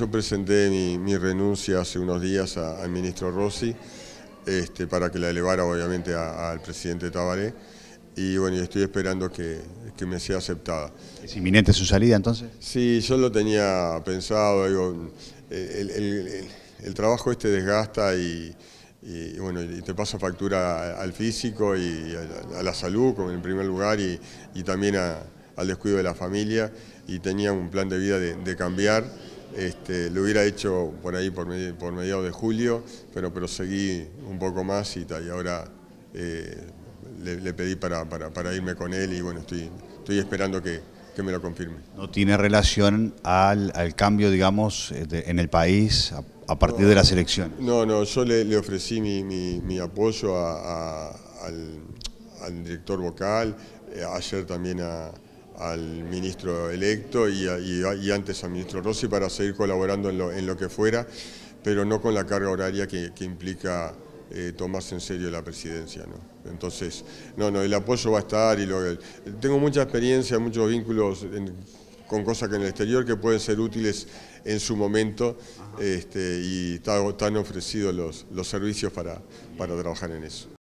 Yo presenté mi, mi renuncia hace unos días al ministro Rossi este, para que la elevara obviamente al presidente Tabaré y bueno, estoy esperando que, que, me sea aceptada. ¿Es inminente su salida entonces? Sí, yo lo tenía pensado, el, el, trabajo este desgasta y, bueno, te pasa factura al físico y a, la salud como en primer lugar y, y también al descuido de la familia y tenía un plan de vida de, de cambiar. Este, lo hubiera hecho por ahí por, por, mediados de julio, pero proseguí un poco más y, y ahora eh, le, pedí para, irme con él y bueno, estoy, esperando que, me lo confirme. ¿No tiene relación al, cambio, digamos, eh, en el país a, partir de las elecciones? No, no, yo le, ofrecí mi, apoyo al, director vocal, eh, ayer también a al ministro electo y, antes al ministro Rossi para seguir colaborando en lo, que fuera, pero no con la carga horaria que, implica eh, tomarse en serio la presidencia. Entonces, no, no, el apoyo va a estar. y lo, Tengo mucha experiencia, muchos vínculos con cosas que en el exterior que pueden ser útiles en su momento este, y están ofrecidos los, los servicios para, para trabajar en eso.